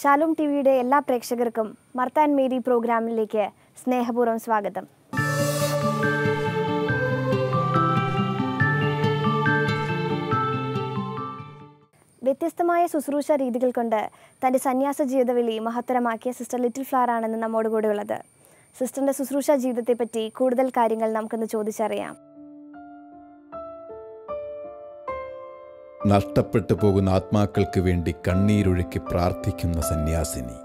ഷാലൂം T വിയുടെ എല്ലാ പ്രേക്ഷകർക്കും മർത്താൻ മേരി പ്രോഗ്രാമിലേക്ക് സ്നേഹപൂർവ്വം സ്വാഗതം വ്യത്യസ്തമായ ശുശ്രൂഷ രീതികൾ കൊണ്ട് തൻ്റെ സന്യാസ ജീവിതവിളി മഹത്തരമാക്കിയ സിസ്റ്റർ ലിറ്റിൽ ഫ്ലാർ ആണെന്ന് നമ്മോട് കൂടെ ഉള്ളത് സിസ്റ്ററിൻ്റെ ശുശ്രൂഷ ജീവിതത്തെപ്പറ്റി കൂടുതൽ കാര്യങ്ങൾ നമുക്കൊന്ന് ചോദിച്ചറിയാം നഷ്ടപ്പെട്ടു പോകുന്ന ആത്മാക്കൾക്ക് വേണ്ടി കണ്ണീരൊഴുക്കി പ്രാർത്ഥിക്കുന്ന സന്യാസിനി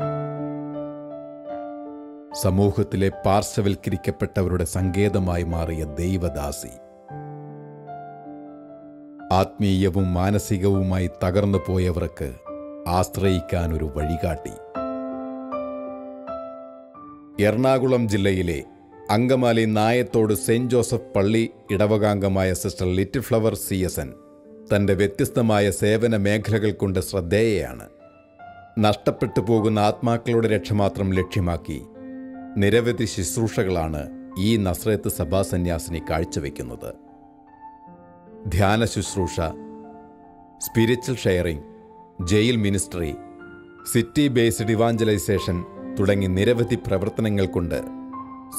സമൂഹത്തിലെ പാർശ്വവൽക്കരിക്കപ്പെട്ടവരുടെ സങ്കേതമായി മാറിയ ദൈവദാസി ആത്മീയവും മാനസികവുമായി തകർന്നു പോയവർക്ക് ആശ്രയിക്കാൻ ഒരു വഴികാട്ടി എറണാകുളം ജില്ലയിലെ അങ്കമാലി നായത്തോട് സെന്റ് ജോസഫ് പള്ളി ഇടവകാംഗമായ sister little flower C S N തൻ്റെ വ്യത്യസ്തമായ സേവന മേഖലകൾ കൊണ്ട് ശ്രദ്ധേയയാണ് നഷ്ടപ്പെട്ടു പോകുന്ന ആത്മാക്കളുടെ രക്ഷ മാത്രം ലക്ഷ്യമാക്കി നിരവധി ശുശ്രൂഷകളാണ് ഈ നസ്രത്ത് സഭാസന്യാസിനി കാഴ്ചവെക്കുന്നത് ധ്യാന ശുശ്രൂഷ spiritual sharing jail ministry city based evangelisation തുടങ്ങി നിരവധി പ്രവർത്തനങ്ങൾ കൊണ്ട്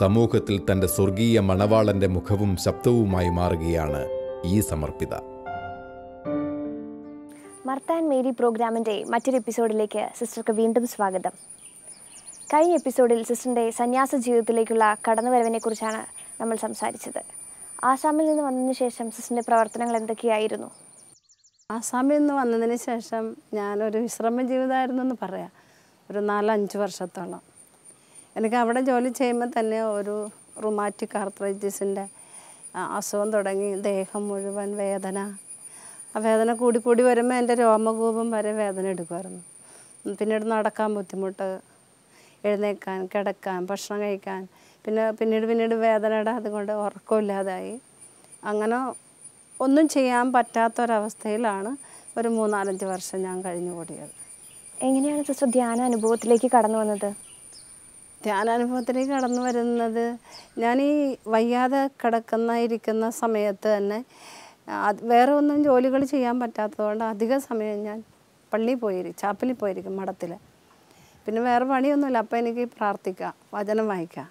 സമൂഹത്തിൽ തൻ്റെ സ്വർഗീയ മണവാളൻ്റെ മുഖവും ശബ്ദവുമായി മാറുകയാണ് ഈ സമർപ്പിത മാർത്ത ആൻഡ് മേരി പ്രോഗ്രാമിൻ്റെ മറ്റൊരു എപ്പിസോഡിലേക്ക് സിസ്റ്റർക്ക് വീണ്ടും സ്വാഗതം കഴിഞ്ഞ എപ്പിസോഡിൽ സിസ്റ്ററിൻ്റെ സന്യാസ ജീവിതത്തിലേക്കുള്ള കടന്നുവരവിനെക്കുറിച്ചാണ് നമ്മൾ സംസാരിച്ചത് ആസാമിൽ നിന്ന് വന്നതിന് ശേഷം സിസ്റ്ററിൻ്റെ പ്രവർത്തനങ്ങൾ എന്തൊക്കെയായിരുന്നു ആസാമിൽ നിന്ന് വന്നതിന് ശേഷം ഞാനൊരു വിശ്രമ ജീവിതമായിരുന്നു എന്ന് പറയാം ഒരു നാലഞ്ച് വർഷത്തോളം എനിക്ക് അവിടെ ജോലി ചെയ്യുമ്പോൾ തന്നെ ഒരു റുമാറ്റിക് ആർത്രൈറ്റിസിൻ്റെ അസുഖം തുടങ്ങി ദേഹം മുഴുവൻ വേദന ആ വേദന കൂടി കൂടി വരുമ്പോൾ എൻ്റെ രോമകൂപം വരെ വേദന എടുക്കുമായിരുന്നു പിന്നീട് നടക്കാൻ ബുദ്ധിമുട്ട് എഴുന്നേക്കാൻ കിടക്കാൻ ഭക്ഷണം കഴിക്കാൻ പിന്നെ പിന്നീട് പിന്നീട് ഇടാതെ അതുകൊണ്ട് ഉറക്കമില്ലാതായി അങ്ങനെ ഒന്നും ചെയ്യാൻ പറ്റാത്തൊരവസ്ഥയിലാണ് ഒരു മൂന്നാലഞ്ച് വർഷം ഞാൻ കഴിഞ്ഞു കൂടിയത് എങ്ങനെയാണ് സിസ്റ്റർ ധ്യാന അനുഭവത്തിലേക്ക് കടന്നു വന്നത് ധ്യാനാനുഭവത്തിലേക്ക് കടന്നു വരുന്നത് ഞാൻ ഈ വയ്യാതെ കിടക്കുന്ന ഇരിക്കുന്ന സമയത്ത് തന്നെ വേറെ ഒന്നും ജോലികൾ ചെയ്യാൻ പറ്റാത്തതുകൊണ്ട് അധിക സമയം ഞാൻ പള്ളിയിൽ പോയിരിക്കും ചാപ്പലിൽ പോയിരിക്കും മഠത്തിൽ പിന്നെ വേറെ പണിയൊന്നുമില്ല അപ്പം എനിക്ക് പ്രാർത്ഥിക്കാം വചനം വായിക്കാം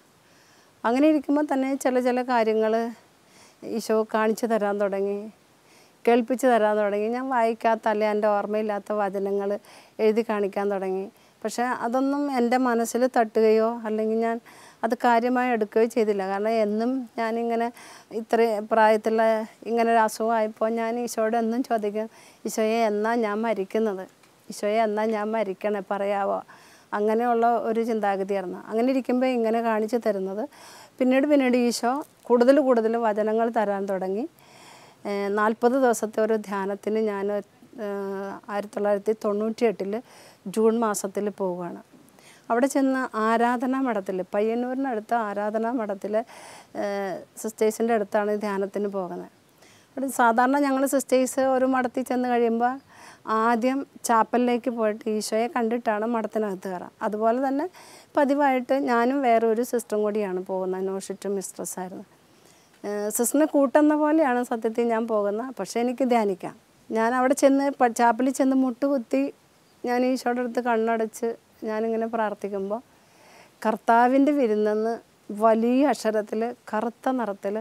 അങ്ങനെ ഇരിക്കുമ്പോൾ തന്നെ ചില ചില കാര്യങ്ങൾ ഈശോ കാണിച്ചു തരാൻ തുടങ്ങി കേൾപ്പിച്ച് തരാൻ തുടങ്ങി ഞാൻ വായിക്കാത്ത അല്ലെ എൻ്റെ ഓർമ്മയില്ലാത്ത വചനങ്ങൾ എഴുതി കാണിക്കാൻ തുടങ്ങി പക്ഷേ അതൊന്നും എൻ്റെ മനസ്സിൽ തട്ടുകയോ അല്ലെങ്കിൽ ഞാൻ അത് കാര്യമായി എടുക്കുകയോ ചെയ്തില്ല കാരണം എന്നും ഞാനിങ്ങനെ ഇത്ര പ്രായത്തിലുള്ള ഇങ്ങനെ ഒരു അസുഖമായപ്പോൾ ഞാൻ ഈശോയോട് എന്നും ചോദിക്കും ഈശോയെ എന്നാ ഞാൻ മരിക്കുന്നത് ഈശോയെ എന്നാ ഞാൻ മരിക്കണേ പറയാവോ അങ്ങനെയുള്ള ഒരു ചിന്താഗതിയായിരുന്നു അങ്ങനെ ഇരിക്കുമ്പോൾ ഇങ്ങനെ കാണിച്ചു തരുന്നത് പിന്നീട് പിന്നീട് ഈശോ കൂടുതൽ കൂടുതൽ വചനങ്ങൾ തരാൻ തുടങ്ങി നാൽപ്പത് ദിവസത്തെ ഒരു ധ്യാനത്തിന് ഞാൻ ആയിരത്തി തൊള്ളായിരത്തി തൊണ്ണൂറ്റി എട്ടിൽ ജൂൺ മാസത്തിൽ പോവുകയാണ് അവിടെ ചെന്ന് ആരാധനാ മഠത്തിൽ പയ്യന്നൂരിനടുത്ത ആരാധനാ മഠത്തിൽ സിസ്റ്റേഴ്സിൻ്റെ അടുത്താണ് ധ്യാനത്തിന് പോകുന്നത് അവിടെ സാധാരണ ഞങ്ങൾ സിസ്റ്റേഴ്സ് ഒരു മഠത്തിൽ ചെന്ന് കഴിയുമ്പോൾ ആദ്യം ചാപ്പലിലേക്ക് പോയിട്ട് ഈശോയെ കണ്ടിട്ടാണ് മഠത്തിനകത്ത് കയറാം അതുപോലെ തന്നെ പതിവായിട്ട് ഞാനും വേറെ ഒരു സിസ്റ്ററും കൂടിയാണ് പോകുന്നത് നോഷിറ്റും മിസ്ട്രസ്സായിരുന്നു സിസ്റ്ററിനെ കൂട്ടുന്ന പോലെയാണ് സത്യത്തിൽ ഞാൻ പോകുന്നത് പക്ഷേ എനിക്ക് ധ്യാനിക്കാം ഞാൻ അവിടെ ചെന്ന് ചാപ്പലിൽ ചെന്ന് മുട്ടുകുത്തി ഞാൻ ഈശോയുടെ അടുത്ത് കണ്ണടച്ച് ഞാനിങ്ങനെ പ്രാർത്ഥിക്കുമ്പോൾ കർത്താവിൻ്റെ വിരുന്നെന്ന് വലിയ അക്ഷരത്തിൽ കറുത്ത നിറത്തിൽ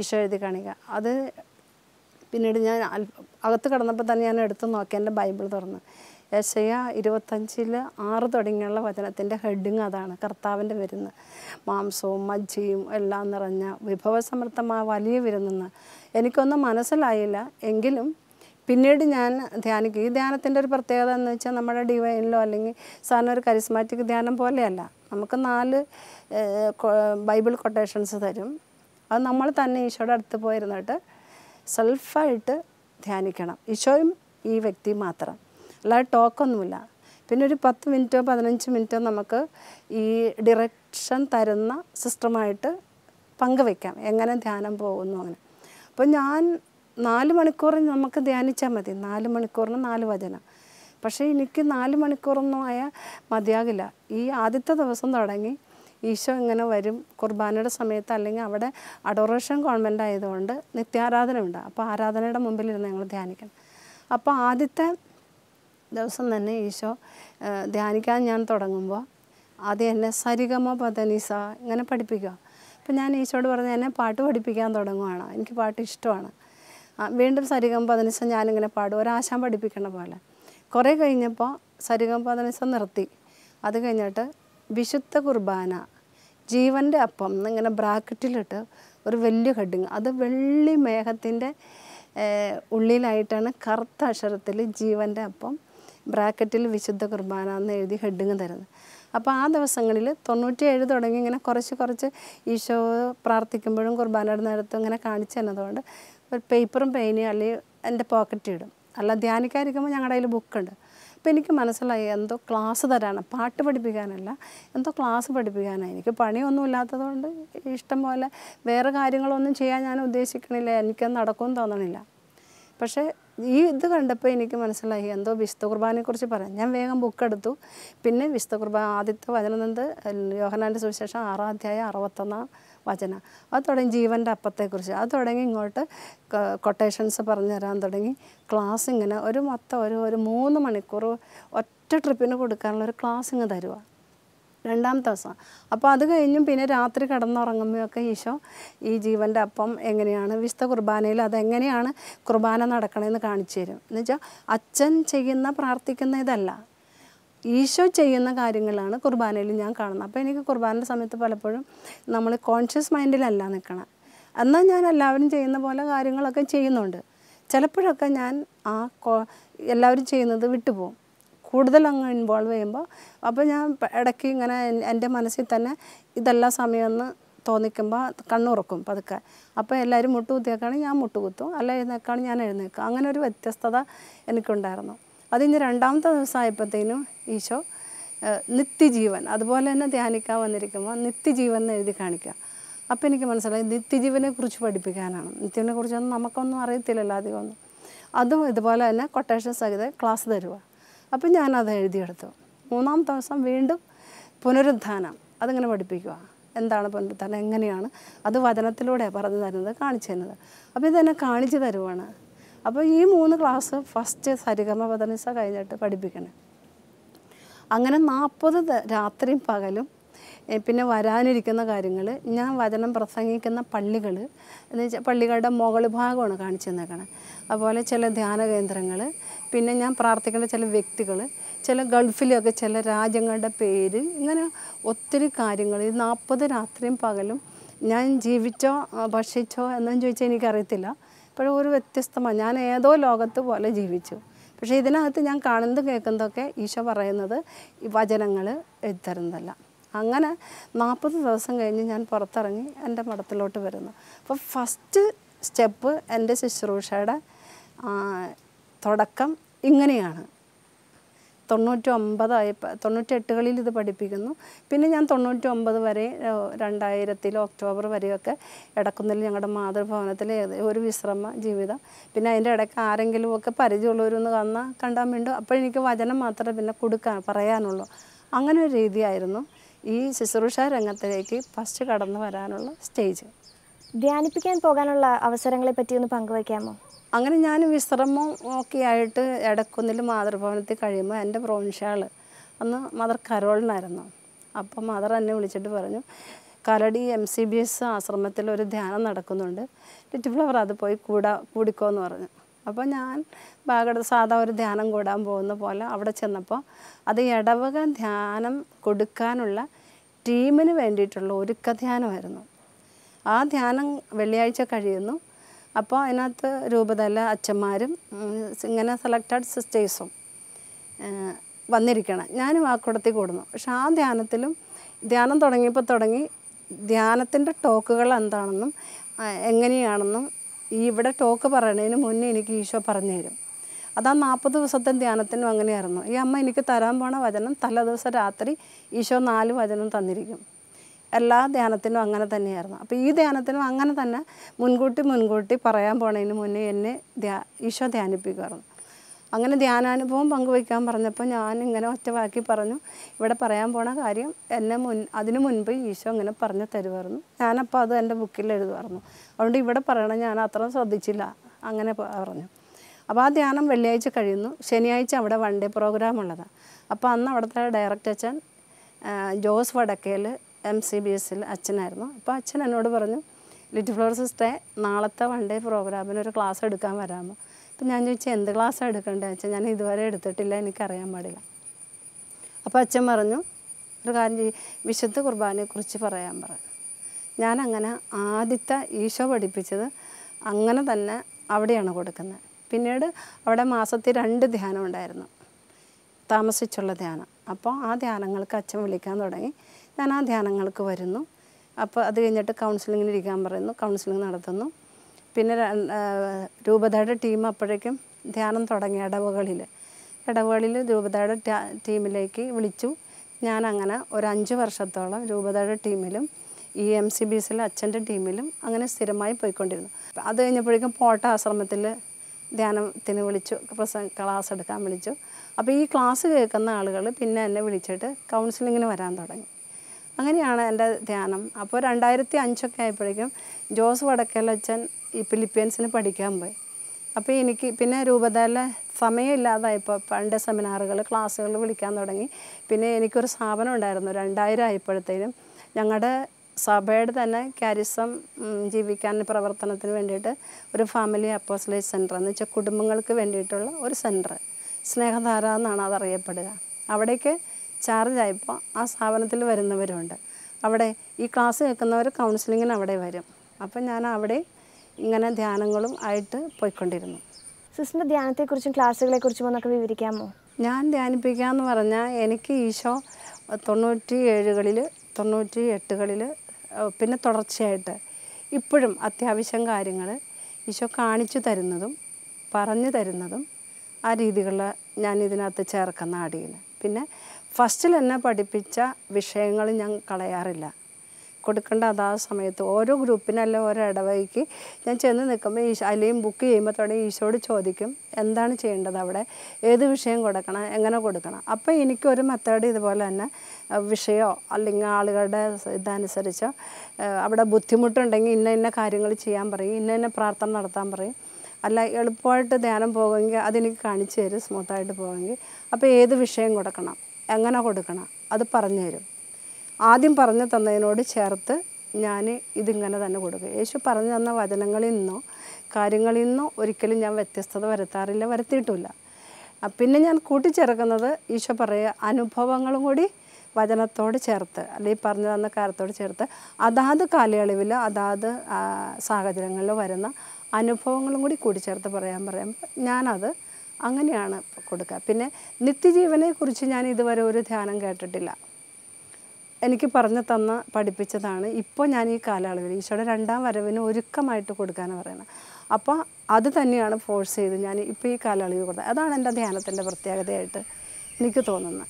ഈശോ എഴുതി കാണിക്കുക അത് പിന്നീട് ഞാൻ അകത്ത് കടന്നപ്പോൾ തന്നെ ഞാൻ എടുത്ത് നോക്കി എൻ്റെ ബൈബിൾ തുറന്ന് യശയ ഇരുപത്തഞ്ചിൽ ആറ് തുടങ്ങിയുള്ള വചനത്തിൻ്റെ ഹെഡിങ് അതാണ് കർത്താവിൻ്റെ വിരുന്ന് മാംസവും മജ്ജയും എല്ലാം നിറഞ്ഞ വിഭവസമൃദ്ധമായ വലിയ വിരുന്നെന്ന് എനിക്കൊന്നും മനസ്സിലായില്ല എങ്കിലും പിന്നീട് ഞാൻ ധ്യാനിക്കും ഈ ധ്യാനത്തിൻ്റെ ഒരു പ്രത്യേകത എന്ന് വെച്ചാൽ നമ്മുടെ ഡിവൈനിലോ അല്ലെങ്കിൽ സാധാരണ ഒരു കരിസ്മാറ്റിക് ധ്യാനം പോലെയല്ല നമുക്ക് നാല് ബൈബിൾ കൊട്ടേഷൻസ് തരും അത് നമ്മൾ തന്നെ ഈശോയുടെ അടുത്ത് പോയിരുന്നിട്ട് സെൽഫായിട്ട് ധ്യാനിക്കണം ഈശോയും ഈ വ്യക്തി മാത്രം അല്ലാതെ ടോക്കൊന്നുമില്ല പിന്നെ ഒരു പത്ത് മിനിറ്റോ പതിനഞ്ച് മിനിറ്റോ നമുക്ക് ഈ ഡിറക്ഷൻ തരുന്ന സിസ്റ്റമായിട്ട് പങ്കുവെക്കാം എങ്ങനെ ധ്യാനം പോകുന്നു അങ്ങനെ അപ്പോൾ ഞാൻ നാല് മണിക്കൂർ നമുക്ക് ധ്യാനിച്ചാൽ മതി നാല് മണിക്കൂറിന് നാല് വചനം പക്ഷേ എനിക്ക് നാല് മണിക്കൂറൊന്നും ആയാൽ മതിയാകില്ല ഈ ആദ്യത്തെ ദിവസം തുടങ്ങി ഈശോ ഇങ്ങനെ വരും കുർബാനയുടെ സമയത്ത് അല്ലെങ്കിൽ അവിടെ അഡോറേഷൻ കോൺവെൻ്റ് ആയതുകൊണ്ട് നിത്യാരാധന ഉണ്ട് അപ്പോൾ ആരാധനയുടെ മുമ്പിലിരുന്ന് ഞങ്ങൾ ധ്യാനിക്കണം അപ്പോൾ ആദ്യത്തെ ദിവസം തന്നെ ഈശോ ധ്യാനിക്കാൻ ഞാൻ തുടങ്ങുമ്പോൾ ആദ്യം എന്നെ സരിഗമ പതനിസ ഇങ്ങനെ പഠിപ്പിക്കുക അപ്പം ഞാൻ ഈശോട് പറഞ്ഞ് എന്നെ പാട്ട് പഠിപ്പിക്കാൻ തുടങ്ങുവാണ് എനിക്ക് പാട്ട് ഇഷ്ടമാണ് വീണ്ടും സരികമ്പ പതിനിശ ഞാനിങ്ങനെ പാടും ഒരാശാൻ പഠിപ്പിക്കണ പോലെ കുറേ കഴിഞ്ഞപ്പോൾ സരികമ്പ പതിനിശ നിർത്തി അത് കഴിഞ്ഞിട്ട് വിശുദ്ധ കുർബാന ജീവൻ്റെ അപ്പം എന്നിങ്ങനെ ബ്രാക്കറ്റിലിട്ട് ഒരു വലിയ ഹെഡിങ് അത് വെള്ളി മേഘത്തിൻ്റെ ഉള്ളിലായിട്ടാണ് കറുത്ത അക്ഷരത്തിൽ ജീവൻ്റെ അപ്പം ബ്രാക്കറ്റിൽ വിശുദ്ധ കുർബാന എന്ന് എഴുതി ഹെഡിങ് തരുന്നത് അപ്പോൾ ആ ദിവസങ്ങളിൽ തൊണ്ണൂറ്റി ഏഴ് തുടങ്ങി ഇങ്ങനെ കുറച്ച് കുറച്ച് ഈശോ പ്രാർത്ഥിക്കുമ്പോഴും കുർബാനയുടെ നേരത്തും ഇങ്ങനെ കാണിച്ചു തന്നതുകൊണ്ട് ഒരു പേപ്പറും പെയിനും അല്ലെങ്കിൽ എൻ്റെ പോക്കറ്റ് ഇടും അല്ല ധ്യാനിക്കാതിരിക്കുമ്പോൾ ഞങ്ങളുടെ കയ്യിൽ ബുക്കുണ്ട് അപ്പോൾ എനിക്ക് മനസ്സിലായി എന്തോ ക്ലാസ് തരാനാണ് പാട്ട് പഠിപ്പിക്കാനല്ല എന്തോ ക്ലാസ് പഠിപ്പിക്കാനാണ് എനിക്ക് പണിയൊന്നും കൊണ്ട് ഇഷ്ടം പോലെ വേറെ കാര്യങ്ങളൊന്നും ചെയ്യാൻ ഞാൻ ഉദ്ദേശിക്കണില്ല എനിക്കത് നടക്കുമെന്ന് തോന്നണില്ല പക്ഷേ ഈ ഇത് കണ്ടപ്പോൾ എനിക്ക് മനസ്സിലായി എന്തോ വിശുദ്ധ കുർബാനെക്കുറിച്ച് പറയാം ഞാൻ വേഗം ബുക്ക് എടുത്തു പിന്നെ വിശുദ്ധ കുർബാന ആദ്യത്തെ വചനം നിന്ന് യോഹനാൻ്റെ സുവിശേഷം ആറാം അധ്യായം അറുപത്തൊന്നാം വചന അത് തുടങ്ങി ജീവൻ്റെ അപ്പത്തെക്കുറിച്ച് അത് തുടങ്ങി ഇങ്ങോട്ട് കൊട്ടേഷൻസ് പറഞ്ഞു തരാൻ തുടങ്ങി ക്ലാസ് ഇങ്ങനെ ഒരു മൊത്തം ഒരു ഒരു മൂന്ന് മണിക്കൂർ ഒറ്റ ട്രിപ്പിന് കൊടുക്കാനുള്ള ഒരു ക്ലാസ് ഇങ്ങ് തരുക രണ്ടാമത്തെ ദിവസം അപ്പോൾ അത് കഴിഞ്ഞും പിന്നെ രാത്രി കിടന്നുറങ്ങുമ്പോഴൊക്കെ ഈശോ ഈ ജീവൻ്റെ അപ്പം എങ്ങനെയാണ് വിശുദ്ധ കുർബാനയിൽ അതെങ്ങനെയാണ് കുർബാന നടക്കണമെന്ന് കാണിച്ചു തരും എന്നുവെച്ചാൽ അച്ഛൻ ചെയ്യുന്ന പ്രാർത്ഥിക്കുന്ന ഇതല്ല ഈശോ ചെയ്യുന്ന കാര്യങ്ങളാണ് കുർബാനയിൽ ഞാൻ കാണുന്നത് അപ്പോൾ എനിക്ക് കുർബാനയുടെ സമയത്ത് പലപ്പോഴും നമ്മൾ കോൺഷ്യസ് മൈൻഡിലല്ല നിൽക്കണം എന്നാൽ ഞാൻ എല്ലാവരും ചെയ്യുന്ന പോലെ കാര്യങ്ങളൊക്കെ ചെയ്യുന്നുണ്ട് ചിലപ്പോഴൊക്കെ ഞാൻ ആ എല്ലാവരും ചെയ്യുന്നത് വിട്ടുപോകും കൂടുതൽ അങ്ങ് ഇൻവോൾവ് ചെയ്യുമ്പോൾ അപ്പോൾ ഞാൻ ഇടയ്ക്ക് ഇങ്ങനെ എൻ്റെ മനസ്സിൽ തന്നെ ഇതെല്ലാ സമയമെന്ന് തോന്നിക്കുമ്പോൾ കണ്ണുറക്കും പതുക്കെ അപ്പോൾ എല്ലാവരും മുട്ടുകുത്തിയേക്കാണെങ്കിൽ ഞാൻ മുട്ടുകുത്തും അല്ല എഴുന്നേക്കാണെങ്കിൽ ഞാൻ എഴുന്നേക്കും അങ്ങനെ ഒരു വ്യത്യസ്തത എനിക്കുണ്ടായിരുന്നു അതിന് രണ്ടാമത്തെ ദിവസമായപ്പോഴത്തേനും ഈശോ നിത്യജീവൻ അതുപോലെ തന്നെ ധ്യാനിക്കാൻ വന്നിരിക്കുമ്പോൾ നിത്യജീവൻ എന്ന് എഴുതി കാണിക്കുക അപ്പോൾ എനിക്ക് മനസ്സിലായി നിത്യജീവനെക്കുറിച്ച് പഠിപ്പിക്കാനാണ് കുറിച്ചൊന്നും നമുക്കൊന്നും അറിയത്തില്ലല്ലോ ഒന്നും അതും ഇതുപോലെ തന്നെ കൊട്ടേഷൻ സഹിതം ക്ലാസ് തരുക അപ്പം ഞാനത് എഴുതിയെടുത്തു മൂന്നാം ദിവസം വീണ്ടും പുനരുദ്ധാനം അതിങ്ങനെ പഠിപ്പിക്കുക എന്താണ് പുനരുദ്ധാനം എങ്ങനെയാണ് അത് വചനത്തിലൂടെ പറഞ്ഞു തരുന്നത് കാണിച്ചു തരുന്നത് അപ്പോൾ ഇതെന്നെ കാണിച്ചു തരുവാണ് അപ്പോൾ ഈ മൂന്ന് ക്ലാസ് ഫസ്റ്റ് സരിഗമ പതനിസ കഴിഞ്ഞിട്ട് പഠിപ്പിക്കണം അങ്ങനെ നാൽപ്പത് രാത്രിയും പകലും പിന്നെ വരാനിരിക്കുന്ന കാര്യങ്ങൾ ഞാൻ വചനം പ്രസംഗിക്കുന്ന പള്ളികൾ എന്ന് വെച്ചാൽ പള്ളികളുടെ മുകൾ ഭാഗമാണ് കാണിച്ചു തന്നേക്കണത് അതുപോലെ ചില ധ്യാന കേന്ദ്രങ്ങൾ പിന്നെ ഞാൻ പ്രാർത്ഥിക്കേണ്ട ചില വ്യക്തികൾ ചില ഗൾഫിലൊക്കെ ചില രാജ്യങ്ങളുടെ പേര് ഇങ്ങനെ ഒത്തിരി കാര്യങ്ങൾ ഈ നാൽപ്പത് രാത്രിയും പകലും ഞാൻ ജീവിച്ചോ ഭക്ഷിച്ചോ എന്നും ചോദിച്ചാൽ എനിക്കറിയത്തില്ല ഇപ്പോഴും ഒരു വ്യത്യസ്തമാണ് ഞാൻ ഏതോ ലോകത്ത് പോലെ ജീവിച്ചു പക്ഷേ ഇതിനകത്ത് ഞാൻ കാണുന്നതും കേൾക്കുന്നതൊക്കെ ഈശോ പറയുന്നത് വചനങ്ങൾ എഴുതരുന്നതല്ല അങ്ങനെ നാൽപ്പത് ദിവസം കഴിഞ്ഞ് ഞാൻ പുറത്തിറങ്ങി എൻ്റെ മഠത്തിലോട്ട് വരുന്നു അപ്പോൾ ഫസ്റ്റ് സ്റ്റെപ്പ് എൻ്റെ ശുശ്രൂഷയുടെ തുടക്കം ഇങ്ങനെയാണ് തൊണ്ണൂറ്റി ഒമ്പതായി തൊണ്ണൂറ്റെട്ടുകളിൽ ഇത് പഠിപ്പിക്കുന്നു പിന്നെ ഞാൻ തൊണ്ണൂറ്റി ഒമ്പത് വരെ രണ്ടായിരത്തിൽ ഒക്ടോബർ വരെയൊക്കെ ഇടക്കുന്നിൽ ഞങ്ങളുടെ മാതൃഭവനത്തിൽ ഒരു വിശ്രമ ജീവിതം പിന്നെ അതിൻ്റെ ഇടയ്ക്ക് ആരെങ്കിലും ഒക്കെ പരിചയമുള്ളവരൊന്ന് വന്നാൽ കണ്ടാൽ വീണ്ടും അപ്പോൾ എനിക്ക് വചനം മാത്രമേ പിന്നെ കൊടുക്കാൻ പറയാനുള്ളൂ അങ്ങനെ ഒരു രീതിയായിരുന്നു ഈ ശുശ്രൂഷ രംഗത്തിലേക്ക് ഫസ്റ്റ് കടന്നു വരാനുള്ള സ്റ്റേജ് ധ്യാനിപ്പിക്കാൻ പോകാനുള്ള അവസരങ്ങളെ പറ്റി ഒന്ന് പങ്കുവയ്ക്കാമോ അങ്ങനെ ഞാൻ വിശ്രമം ഒക്കെ ആയിട്ട് എടക്കുന്നിൽ മാതൃഭവനത്തിൽ കഴിയുമ്പോൾ എൻ്റെ പ്രോൻഷാൾ അന്ന് മദർ കരോളിനായിരുന്നു അപ്പം മദർ എന്നെ വിളിച്ചിട്ട് പറഞ്ഞു കരടി എം സി ബി എസ് ആശ്രമത്തിൽ ഒരു ധ്യാനം നടക്കുന്നുണ്ട് ലിറ്റിൽ ഫ്ലവർ അത് പോയി കൂടാ കൂടിക്കോ എന്ന് പറഞ്ഞു അപ്പോൾ ഞാൻ ബാഗട സാധാ ഒരു ധ്യാനം കൂടാൻ പോകുന്ന പോലെ അവിടെ ചെന്നപ്പോൾ അത് ഇടവക ധ്യാനം കൊടുക്കാനുള്ള ടീമിന് വേണ്ടിയിട്ടുള്ള ഒരുക്ക ധ്യാനമായിരുന്നു ആ ധ്യാനം വെള്ളിയാഴ്ച കഴിയുന്നു അപ്പോൾ അതിനകത്ത് രൂപതല അച്ഛന്മാരും ഇങ്ങനെ സെലക്റ്റഡ് സിസ്റ്റേഴ്സും വന്നിരിക്കണം ഞാനും ആ കൂടത്തിൽ കൂടുന്നു പക്ഷെ ആ ധ്യാനത്തിലും ധ്യാനം തുടങ്ങിയപ്പോൾ തുടങ്ങി ധ്യാനത്തിൻ്റെ ടോക്കുകൾ എന്താണെന്നും എങ്ങനെയാണെന്നും ഈ ഇവിടെ ടോക്ക് പറയണതിന് മുന്നേ എനിക്ക് ഈശോ പറഞ്ഞു തരും അതാ നാൽപ്പത് ദിവസത്തെ ധ്യാനത്തിനും അങ്ങനെയായിരുന്നു ഈ അമ്മ എനിക്ക് തരാൻ പോണ വചനം തലേ ദിവസം രാത്രി ഈശോ നാല് വചനം തന്നിരിക്കും എല്ലാ ധ്യാനത്തിനും അങ്ങനെ തന്നെയായിരുന്നു അപ്പോൾ ഈ ധ്യാനത്തിനും അങ്ങനെ തന്നെ മുൻകൂട്ടി മുൻകൂട്ടി പറയാൻ പോണതിന് മുന്നേ എന്നെ ധ്യാ ഈശോ ധ്യാനിപ്പിക്കുമായിരുന്നു അങ്ങനെ ധ്യാനാനുഭവം പങ്കുവയ്ക്കാൻ പറഞ്ഞപ്പോൾ ഞാൻ ഇങ്ങനെ ഒറ്റവാക്കി പറഞ്ഞു ഇവിടെ പറയാൻ പോണ കാര്യം എന്നെ മുൻ അതിനു മുൻപ് ഈശോ ഇങ്ങനെ പറഞ്ഞു തരുമായിരുന്നു ഞാനപ്പോൾ അത് എൻ്റെ ബുക്കിൽ എഴുതുമായിരുന്നു അതുകൊണ്ട് ഇവിടെ പറയണം ഞാൻ അത്ര ശ്രദ്ധിച്ചില്ല അങ്ങനെ പറഞ്ഞു അപ്പോൾ ആ ധ്യാനം വെള്ളിയാഴ്ച കഴിയുന്നു ശനിയാഴ്ച അവിടെ വൺ ഡേ പ്രോഗ്രാം ഉള്ളതാണ് അപ്പോൾ അന്ന് അവിടുത്തെ ഡയറക്ടർ അച്ഛൻ Jose Vadakkel M C B എസിൽ അച്ഛനായിരുന്നു അപ്പോൾ അച്ഛൻ എന്നോട് പറഞ്ഞു ലിറ്റിൽ ഫ്ലവർ സിസ്റ്റേ നാളത്തെ വൺ ഡേ പ്രോഗ്രാമിന് ഒരു ക്ലാസ് എടുക്കാൻ വരാമോ അപ്പം ഞാൻ ചോദിച്ചാൽ എന്ത് ക്ലാസ് എടുക്കേണ്ടത് അച്ഛൻ ഞാൻ ഇതുവരെ എടുത്തിട്ടില്ല എനിക്കറിയാൻ പാടില്ല അപ്പോൾ അച്ഛൻ പറഞ്ഞു ഒരു കാര്യം വിശുദ്ധ കുർബാനയെക്കുറിച്ച് പറയാൻ പറഞ്ഞു ഞാനങ്ങനെ ആദ്യത്തെ ഈശോ പഠിപ്പിച്ചത് അങ്ങനെ തന്നെ അവിടെയാണ് കൊടുക്കുന്നത് പിന്നീട് അവിടെ മാസത്തിൽ രണ്ട് ധ്യാനം ഉണ്ടായിരുന്നു താമസിച്ചുള്ള ധ്യാനം അപ്പോൾ ആ ധ്യാനങ്ങൾക്ക് അച്ഛൻ വിളിക്കാൻ തുടങ്ങി ഞാൻ ആ ധ്യാനങ്ങൾക്ക് വരുന്നു അപ്പോൾ അത് കഴിഞ്ഞിട്ട് കൗൺസിലിങ്ങിന് ഇരിക്കാൻ പറയുന്നു കൗൺസിലിംഗ് നടത്തുന്നു പിന്നെ രൂപതയുടെ ടീം അപ്പോഴേക്കും ധ്യാനം തുടങ്ങി ഇടവുകളിൽ ഇടവുകളിൽ രൂപതയുടെ ടീമിലേക്ക് വിളിച്ചു ഞാൻ അങ്ങനെ ഒരു അഞ്ച് വർഷത്തോളം രൂപതയുടെ ടീമിലും ഇ എം സി ബി എസിലെ അച്ഛൻ്റെ ടീമിലും അങ്ങനെ സ്ഥിരമായി പോയിക്കൊണ്ടിരുന്നു അത് കഴിഞ്ഞപ്പോഴേക്കും പോട്ട ആശ്രമത്തിൽ ധ്യാനത്തിന് വിളിച്ചു പ്രസ ക്ലാസ് എടുക്കാൻ വിളിച്ചു അപ്പോൾ ഈ ക്ലാസ് കേൾക്കുന്ന ആളുകൾ പിന്നെ എന്നെ വിളിച്ചിട്ട് കൗൺസിലിങ്ങിന് വരാൻ തുടങ്ങി അങ്ങനെയാണ് എൻ്റെ ധ്യാനം അപ്പോൾ രണ്ടായിരത്തി അഞ്ചൊക്കെ ആയപ്പോഴേക്കും ജോസ് വടക്കലച്ചൻ ഈ ഫിലിപ്പീൻസിന് പഠിക്കാൻ പോയി അപ്പോൾ എനിക്ക് പിന്നെ രൂപതയിലെ സമയമില്ലാതായപ്പോൾ പണ്ട് സെമിനാറുകൾ ക്ലാസ്സുകൾ വിളിക്കാൻ തുടങ്ങി പിന്നെ എനിക്കൊരു സ്ഥാപനം ഉണ്ടായിരുന്നു രണ്ടായിരം ആയപ്പോഴത്തേനും ഞങ്ങളുടെ സഭയുടെ തന്നെ കാരിസം ജീവിക്കാൻ പ്രവർത്തനത്തിന് വേണ്ടിയിട്ട് ഒരു ഫാമിലി അപ്പോസ്ലേജ് സെൻറ്റർ എന്ന് വെച്ചാൽ കുടുംബങ്ങൾക്ക് വേണ്ടിയിട്ടുള്ള ഒരു സെൻറ്റർ സ്നേഹധാര എന്നാണ് അതറിയപ്പെടുക അവിടേക്ക് ചാർജായപ്പോൾ ആ സ്ഥാപനത്തിൽ വരുന്നവരുണ്ട് അവിടെ ഈ ക്ലാസ് കേൾക്കുന്നവർ കൗൺസിലിങ്ങിന് അവിടെ വരും അപ്പം ഞാൻ അവിടെ ഇങ്ങനെ ധ്യാനങ്ങളും ആയിട്ട് പോയിക്കൊണ്ടിരുന്നു സിസ്റ്ററിൻ്റെ ധ്യാനത്തെക്കുറിച്ചും ക്ലാസ്സുകളെക്കുറിച്ചും ഒന്നൊക്കെ വിവരിക്കാമോ ഞാൻ എന്ന് പറഞ്ഞാൽ എനിക്ക് ഈശോ തൊണ്ണൂറ്റി ഏഴുകളിൽ തൊണ്ണൂറ്റി എട്ടുകളിൽ പിന്നെ തുടർച്ചയായിട്ട് ഇപ്പോഴും അത്യാവശ്യം കാര്യങ്ങൾ ഈശോ കാണിച്ചു തരുന്നതും പറഞ്ഞു തരുന്നതും ആ രീതികളിൽ ഞാൻ ഇതിനകത്ത് ചേർക്കുന്ന അടിയിൽ പിന്നെ ഫസ്റ്റിൽ എന്നെ പഠിപ്പിച്ച വിഷയങ്ങൾ ഞാൻ കളയാറില്ല കൊടുക്കേണ്ട അതാ സമയത്ത് ഓരോ ഗ്രൂപ്പിനല്ല ഓരോ ഇടവഴിക്ക് ഞാൻ ചെന്ന് നിൽക്കുമ്പോൾ ഈശോ അല്ലെങ്കിൽ ബുക്ക് ചെയ്യുമ്പോൾ തുടങ്ങി ഈശോട് ചോദിക്കും എന്താണ് ചെയ്യേണ്ടത് അവിടെ ഏത് വിഷയം കൊടുക്കണം എങ്ങനെ കൊടുക്കണം അപ്പോൾ എനിക്കൊരു മെത്തേഡ് ഇതുപോലെ തന്നെ വിഷയമോ അല്ലെങ്കിൽ ആളുകളുടെ ഇതനുസരിച്ചോ അവിടെ ബുദ്ധിമുട്ടുണ്ടെങ്കിൽ ഇന്ന ഇന്ന കാര്യങ്ങൾ ചെയ്യാൻ പറയും ഇന്ന ഇന്ന പ്രാർത്ഥന നടത്താൻ പറയും അല്ല എളുപ്പമായിട്ട് ധ്യാനം പോകുമെങ്കിൽ അതെനിക്ക് കാണിച്ചു തരും സ്മൂത്തായിട്ട് പോകുമെങ്കിൽ അപ്പോൾ ഏത് വിഷയം കൊടുക്കണം എങ്ങനെ കൊടുക്കണം അത് പറഞ്ഞു തരും ആദ്യം പറഞ്ഞു തന്നതിനോട് ചേർത്ത് ഞാൻ ഇതിങ്ങനെ തന്നെ കൊടുക്കും യേശു പറഞ്ഞു തന്ന വചനങ്ങളിൽ നിന്നോ കാര്യങ്ങളിൽ നിന്നോ ഒരിക്കലും ഞാൻ വ്യത്യസ്തത വരുത്താറില്ല വരുത്തിയിട്ടില്ല പിന്നെ ഞാൻ കൂട്ടിച്ചേർക്കുന്നത് ഈശോ പറയുക അനുഭവങ്ങളും കൂടി വചനത്തോട് ചേർത്ത് അല്ലെങ്കിൽ പറഞ്ഞു തന്ന കാര്യത്തോട് ചേർത്ത് അതാത് കാലയളവിൽ അതാത് സാഹചര്യങ്ങളിൽ വരുന്ന അനുഭവങ്ങളും കൂടി കൂട്ടിച്ചേർത്ത് പറയാൻ പറയുമ്പോൾ ഞാനത് അങ്ങനെയാണ് കൊടുക്കുക പിന്നെ നിത്യജീവനെക്കുറിച്ച് ഞാൻ ഇതുവരെ ഒരു ധ്യാനം കേട്ടിട്ടില്ല എനിക്ക് പറഞ്ഞു തന്ന പഠിപ്പിച്ചതാണ് ഇപ്പോൾ ഞാൻ ഈ കാലയളവിൽ ഈശോയുടെ രണ്ടാം വരവിന് ഒരുക്കമായിട്ട് കൊടുക്കാനാണ് പറയുന്നത് അപ്പോൾ അത് തന്നെയാണ് ഫോഴ്സ് ചെയ്ത് ഞാൻ ഇപ്പോൾ ഈ കാലയളവിൽ കൊടുത്തത് അതാണ് എൻ്റെ ധ്യാനത്തിൻ്റെ പ്രത്യേകതയായിട്ട് എനിക്ക് തോന്നുന്നത്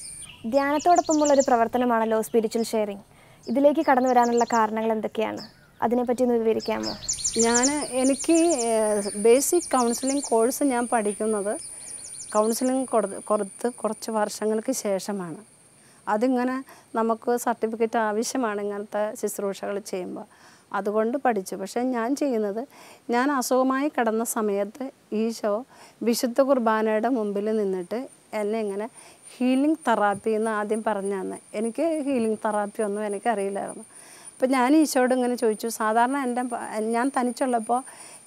ധ്യാനത്തോടൊപ്പമുള്ള ഒരു പ്രവർത്തനമാണല്ലോ സ്പിരിച്വൽ ഷെയറിംഗ് ഇതിലേക്ക് കടന്നു വരാനുള്ള കാരണങ്ങൾ എന്തൊക്കെയാണ് അതിനെപ്പറ്റി ഒന്ന് വിവരിക്കാമോ ഞാൻ എനിക്ക് ബേസിക് കൗൺസിലിംഗ് കോഴ്സ് ഞാൻ പഠിക്കുന്നത് കൗൺസിലിംഗ് കൊടുത്ത് കുറച്ച് വർഷങ്ങൾക്ക് ശേഷമാണ് അതിങ്ങനെ നമുക്ക് സർട്ടിഫിക്കറ്റ് ആവശ്യമാണ് ഇങ്ങനത്തെ ശുശ്രൂഷകൾ ചെയ്യുമ്പോൾ അതുകൊണ്ട് പഠിച്ചു പക്ഷേ ഞാൻ ചെയ്യുന്നത് ഞാൻ അസുഖമായി കിടന്ന സമയത്ത് ഈശോ വിശുദ്ധ കുർബാനയുടെ മുമ്പിൽ നിന്നിട്ട് എന്നെ ഇങ്ങനെ ഹീലിംഗ് തെറാപ്പി എന്ന് ആദ്യം പറഞ്ഞു തന്നെ എനിക്ക് ഹീലിംഗ് തെറാപ്പി ഒന്നും എനിക്കറിയില്ലായിരുന്നു അപ്പം ഞാൻ ഈശോയോട് ഇങ്ങനെ ചോദിച്ചു സാധാരണ എൻ്റെ ഞാൻ തനിച്ചുള്ളപ്പോൾ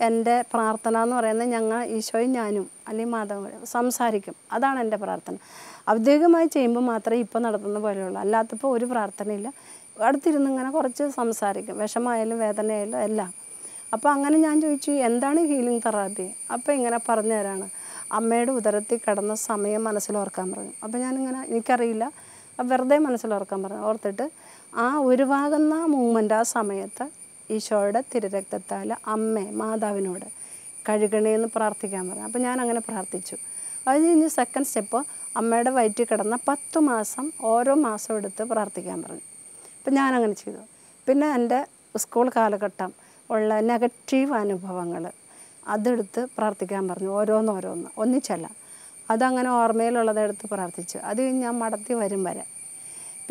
എൻ്റെ പ്രാർത്ഥന എന്ന് പറയുന്നത് ഞങ്ങൾ ഈശോയും ഞാനും അല്ലെങ്കിൽ മാതാവ് സംസാരിക്കും അതാണ് എൻ്റെ പ്രാർത്ഥന ഔദ്യോഗികമായി ചെയ്യുമ്പോൾ മാത്രമേ ഇപ്പോൾ നടത്തുന്ന പോലെയുള്ളൂ അല്ലാത്തപ്പോൾ ഒരു പ്രാർത്ഥനയില്ല അടുത്തിരുന്ന് ഇങ്ങനെ കുറച്ച് സംസാരിക്കും വിഷമായാലും വേദനയായാലും എല്ലാം അപ്പോൾ അങ്ങനെ ഞാൻ ചോദിച്ചു എന്താണ് ഹീലിംഗ് തെറാപ്പി അപ്പോൾ ഇങ്ങനെ പറഞ്ഞു തരാണ് അമ്മയുടെ ഉദരത്തിൽ കിടന്ന സമയം മനസ്സിലോർക്കാൻ പറഞ്ഞു അപ്പോൾ ഞാനിങ്ങനെ എനിക്കറിയില്ല വെറുതെ മനസ്സിലോർക്കാൻ പറഞ്ഞു ഓർത്തിട്ട് ആ ഉരുവാകുന്ന മൂമെൻ്റ് ആ സമയത്ത് ഈശോയുടെ തിരുരക്തത്താൽ അമ്മേ മാതാവിനോട് കഴുകണേന്ന് പ്രാർത്ഥിക്കാൻ പറഞ്ഞു അപ്പോൾ ഞാൻ അങ്ങനെ പ്രാർത്ഥിച്ചു അത് കഴിഞ്ഞ് സെക്കൻഡ് സ്റ്റെപ്പ് അമ്മയുടെ വയറ്റിൽ കിടന്ന പത്ത് മാസം ഓരോ മാസം എടുത്ത് പ്രാർത്ഥിക്കാൻ പറഞ്ഞു അപ്പം ഞാനങ്ങനെ ചെയ്തു പിന്നെ എൻ്റെ സ്കൂൾ കാലഘട്ടം ഉള്ള നെഗറ്റീവ് അനുഭവങ്ങൾ അതെടുത്ത് പ്രാർത്ഥിക്കാൻ പറഞ്ഞു ഓരോന്നോരോന്ന് ഒന്നിച്ചല്ല അതങ്ങനെ ഓർമ്മയിലുള്ളതെടുത്ത് പ്രാർത്ഥിച്ചു അത് കഴിഞ്ഞ് ഞാൻ മടത്തി വരും വരെ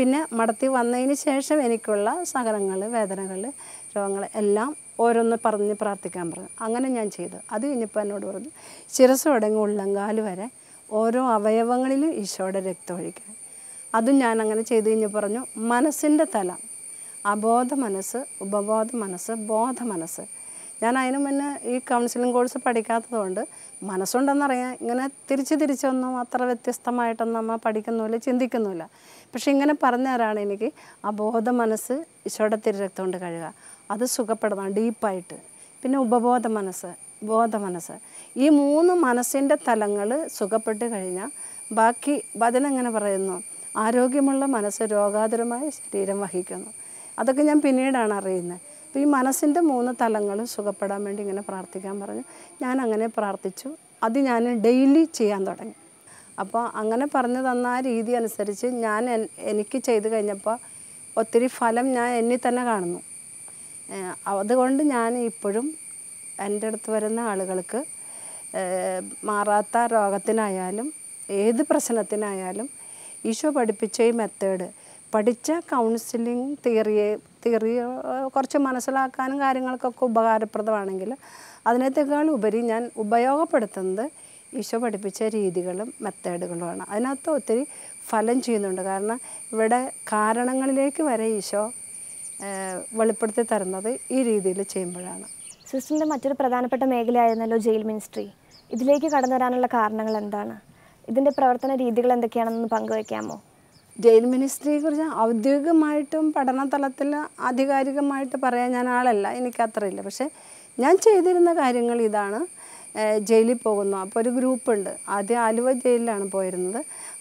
പിന്നെ മടത്തി വന്നതിന് ശേഷം എനിക്കുള്ള സഹനങ്ങൾ വേദനകൾ രോഗങ്ങൾ എല്ലാം ഓരോന്ന് പറഞ്ഞ് പ്രാർത്ഥിക്കാൻ പറഞ്ഞു അങ്ങനെ ഞാൻ ചെയ്തു അത് കഴിഞ്ഞപ്പോൾ എന്നോട് പറഞ്ഞു ശിരസ് തുടങ്ങി ഉള്ളങ്കാല് വരെ ഓരോ അവയവങ്ങളിലും ഈശോയുടെ രക്തം ഒഴിക്കണം അതും ഞാൻ അങ്ങനെ ചെയ്തു കഴിഞ്ഞ് പറഞ്ഞു മനസ്സിൻ്റെ തല അബോധ മനസ്സ് ഉപബോധ മനസ്സ് ബോധ മനസ്സ് ഞാൻ അതിനു മുന്നേ ഈ കൗൺസിലിംഗ് കോഴ്സ് പഠിക്കാത്തതുകൊണ്ട് മനസ്സുണ്ടെന്നറിയാം ഇങ്ങനെ തിരിച്ച് തിരിച്ചൊന്നും അത്ര വ്യത്യസ്തമായിട്ടൊന്നും നമ്മൾ പഠിക്കുന്നുമില്ല ചിന്തിക്കുന്നുമില്ല പക്ഷെ ഇങ്ങനെ പറഞ്ഞുതരാണ് എനിക്ക് ആ ബോധ മനസ്സ് ഈശോയുടെ തിരുരക്തമുണ്ട് കഴുകുക അത് സുഖപ്പെടുന്നതാണ് ഡീപ്പായിട്ട് പിന്നെ ഉപബോധ മനസ്സ് ബോധ മനസ്സ് ഈ മൂന്ന് മനസ്സിൻ്റെ തലങ്ങൾ സുഖപ്പെട്ട് കഴിഞ്ഞാൽ ബാക്കി വചനം എങ്ങനെ പറയുന്നു ആരോഗ്യമുള്ള മനസ്സ് രോഗാതുരമായ ശരീരം വഹിക്കുന്നു അതൊക്കെ ഞാൻ പിന്നീടാണ് അറിയുന്നത് അപ്പോൾ ഈ മനസ്സിൻ്റെ മൂന്ന് തലങ്ങളും സുഖപ്പെടാൻ വേണ്ടി ഇങ്ങനെ പ്രാർത്ഥിക്കാൻ പറഞ്ഞു ഞാൻ അങ്ങനെ പ്രാർത്ഥിച്ചു അത് ഞാൻ ഡെയിലി ചെയ്യാൻ തുടങ്ങി അപ്പോൾ അങ്ങനെ പറഞ്ഞു തന്ന ആ രീതി അനുസരിച്ച് ഞാൻ എനിക്ക് ചെയ്തു കഴിഞ്ഞപ്പോൾ ഒത്തിരി ഫലം ഞാൻ എന്നിൽ തന്നെ കാണുന്നു അതുകൊണ്ട് ഞാൻ ഇപ്പോഴും എൻ്റെ അടുത്ത് വരുന്ന ആളുകൾക്ക് മാറാത്ത രോഗത്തിനായാലും ഏത് പ്രശ്നത്തിനായാലും ഈശോ പഠിപ്പിച്ച ഈ മെത്തേഡ് പഠിച്ച കൗൺസിലിംഗ് തിയറിയെ തിയറി കുറച്ച് മനസ്സിലാക്കാനും കാര്യങ്ങൾക്കൊക്കെ ഉപകാരപ്രദമാണെങ്കിൽ അതിനേക്കാൾ ഉപരി ഞാൻ ഉപയോഗപ്പെടുത്തുന്നത് ഈശോ പഠിപ്പിച്ച രീതികളും മെത്തേഡുകളുമാണ് അതിനകത്ത് ഒത്തിരി ഫലം ചെയ്യുന്നുണ്ട് കാരണം ഇവിടെ കാരണങ്ങളിലേക്ക് വരെ ഈശോ വെളിപ്പെടുത്തി തരുന്നത് ഈ രീതിയിൽ ചെയ്യുമ്പോഴാണ് സിസ്റ്ററിൻ്റെ മറ്റൊരു പ്രധാനപ്പെട്ട മേഖലയായിരുന്നല്ലോ ജയിൽ മിനിസ്ട്രി ഇതിലേക്ക് കടന്നു വരാനുള്ള കാരണങ്ങൾ എന്താണ് ഇതിൻ്റെ പ്രവർത്തന രീതികൾ എന്തൊക്കെയാണെന്ന് പങ്കുവയ്ക്കാമോ ജയിൽ കുറിച്ച് ഔദ്യോഗികമായിട്ടും പഠന തലത്തിൽ ആധികാരികമായിട്ട് പറയാൻ ഞാൻ ആളല്ല എനിക്ക് അത്രയില്ല പക്ഷേ ഞാൻ ചെയ്തിരുന്ന കാര്യങ്ങൾ ഇതാണ് ജയിലിൽ പോകുന്നു അപ്പോൾ ഒരു ഗ്രൂപ്പുണ്ട് ആദ്യം ആലുവ ജയിലിലാണ് പോയിരുന്നത്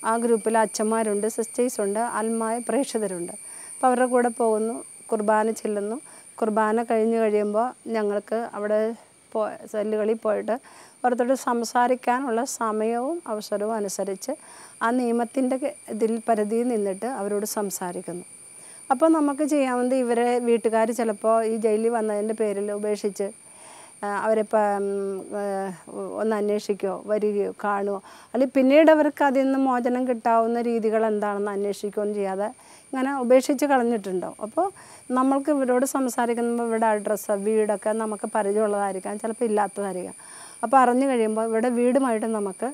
ആ ഗ്രൂപ്പിൽ അച്ഛന്മാരുണ്ട് സിസ്റ്റേഴ്സ് ഉണ്ട് അൽമായ പ്രേക്ഷിതരുണ്ട് അപ്പോൾ അവരുടെ കൂടെ പോകുന്നു കുർബാന ചെല്ലുന്നു കുർബാന കഴിഞ്ഞ് കഴിയുമ്പോൾ ഞങ്ങൾക്ക് അവിടെ പോ സെല്ലുകളിൽ പോയിട്ട് ഓരോരുത്തരോട് സംസാരിക്കാനുള്ള സമയവും അവസരവും അനുസരിച്ച് ആ നിയമത്തിൻ്റെ ഇതിൽ പരിധിയിൽ നിന്നിട്ട് അവരോട് സംസാരിക്കുന്നു അപ്പോൾ നമുക്ക് ചെയ്യാവുന്നത് ഇവരെ വീട്ടുകാർ ചിലപ്പോൾ ഈ ജയിലിൽ വന്നതിൻ്റെ പേരിൽ ഉപേക്ഷിച്ച് അവരെ ഒന്ന് അന്വേഷിക്കുകയോ വരികയോ കാണുകയോ അല്ലെങ്കിൽ പിന്നീട് അവർക്ക് അതിൽ നിന്ന് മോചനം കിട്ടാവുന്ന രീതികൾ എന്താണെന്ന് അന്വേഷിക്കുകയൊന്നും ചെയ്യാതെ ഇങ്ങനെ ഉപേക്ഷിച്ച് കളഞ്ഞിട്ടുണ്ടോ അപ്പോൾ നമ്മൾക്ക് ഇവരോട് സംസാരിക്കുമ്പോൾ ഇവിടെ അഡ്രസ്സ് വീടൊക്കെ നമുക്ക് പരിചയമുള്ളതായിരിക്കാം ചിലപ്പോൾ ഇല്ലാത്തതായിരിക്കാം അപ്പോൾ അറിഞ്ഞു കഴിയുമ്പോൾ ഇവിടെ വീടുമായിട്ട് നമുക്ക്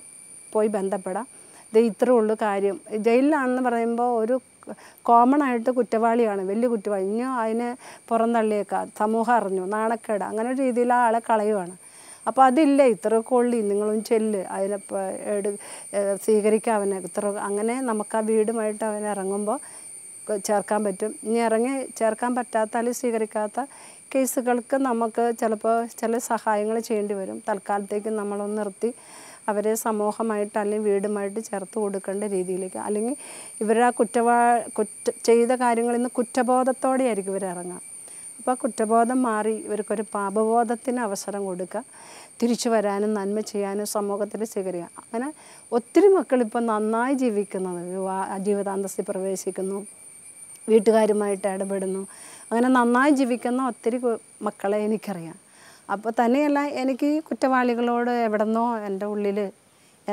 പോയി ബന്ധപ്പെടാം ഇത് ഇത്രേ ഉള്ളൂ കാര്യം ജയിലിലാണെന്ന് പറയുമ്പോൾ ഒരു കോമൺ ആയിട്ട് കുറ്റവാളിയാണ് വലിയ കുറ്റവാളി ഇനി അതിനെ പുറന്തള്ളിയേക്കാം സമൂഹം അറിഞ്ഞു നാണക്കേട് അങ്ങനെ ഒരു രീതിയിൽ ആ ആളെ കളയുവാണ് അപ്പോൾ അതില്ല ഇത്ര കൊള്ളി നിങ്ങളും ചെല്ല് അതിനെ എടു സ്വീകരിക്കുക അവനെ ഇത്ര അങ്ങനെ നമുക്ക് ആ വീടുമായിട്ട് അവനിറങ്ങുമ്പോൾ ഇറങ്ങുമ്പോൾ ചേർക്കാൻ പറ്റും ഇനി ഇറങ്ങി ചേർക്കാൻ പറ്റാത്ത അല്ലെങ്കിൽ സ്വീകരിക്കാത്ത കേസുകൾക്ക് നമുക്ക് ചിലപ്പോൾ ചില സഹായങ്ങൾ ചെയ്യേണ്ടി വരും തൽക്കാലത്തേക്ക് നമ്മളൊന്ന് നിർത്തി അവരെ സമൂഹമായിട്ട് അല്ലെങ്കിൽ വീടുമായിട്ട് ചേർത്ത് കൊടുക്കേണ്ട രീതിയിലേക്ക് അല്ലെങ്കിൽ ഇവരുടെ കുറ്റവാ കുറ്റ ചെയ്ത കാര്യങ്ങളിൽ നിന്ന് കുറ്റബോധത്തോടെ ആയിരിക്കും ഇവർ ഇറങ്ങുക അപ്പോൾ കുറ്റബോധം മാറി ഇവർക്കൊരു പാപബോധത്തിന് അവസരം കൊടുക്കുക തിരിച്ചു വരാനും നന്മ ചെയ്യാനും സമൂഹത്തിൽ സ്വീകരിക്കുക അങ്ങനെ ഒത്തിരി മക്കൾ ഇപ്പോൾ നന്നായി ജീവിക്കുന്നത് വിവാഹ ജീവിതാന്തസ്ഥി പ്രവേശിക്കുന്നു വീട്ടുകാരുമായിട്ട് ഇടപെടുന്നു അങ്ങനെ നന്നായി ജീവിക്കുന്ന ഒത്തിരി മക്കളെ എനിക്കറിയാം അപ്പോൾ തന്നെയല്ല എനിക്ക് കുറ്റവാളികളോട് എവിടെന്നോ എൻ്റെ ഉള്ളിൽ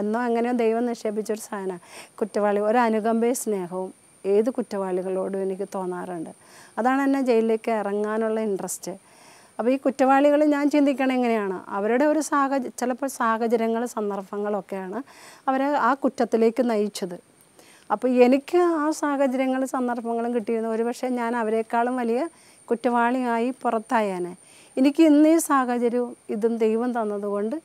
എന്നോ എങ്ങനെയോ ദൈവം നിക്ഷേപിച്ചൊരു സാധനം കുറ്റവാളി ഒരു അനുകമ്പയും സ്നേഹവും ഏത് കുറ്റവാളികളോടും എനിക്ക് തോന്നാറുണ്ട് അതാണ് എന്നെ ജയിലിലേക്ക് ഇറങ്ങാനുള്ള ഇൻട്രസ്റ്റ് അപ്പോൾ ഈ കുറ്റവാളികൾ ഞാൻ ചിന്തിക്കണം എങ്ങനെയാണ് അവരുടെ ഒരു സാഹചര്യം ചിലപ്പോൾ സാഹചര്യങ്ങൾ സന്ദർഭങ്ങളൊക്കെയാണ് അവരെ ആ കുറ്റത്തിലേക്ക് നയിച്ചത് അപ്പോൾ എനിക്ക് ആ സാഹചര്യങ്ങളും സന്ദർഭങ്ങളും കിട്ടിയിരുന്നു ഒരുപക്ഷെ ഞാൻ അവരെക്കാളും വലിയ കുറ്റവാളിയായി പുറത്തായാനെ എനിക്ക് ഇന്ന് ഈ സാഹചര്യവും ഇതും ദൈവം തന്നതുകൊണ്ട്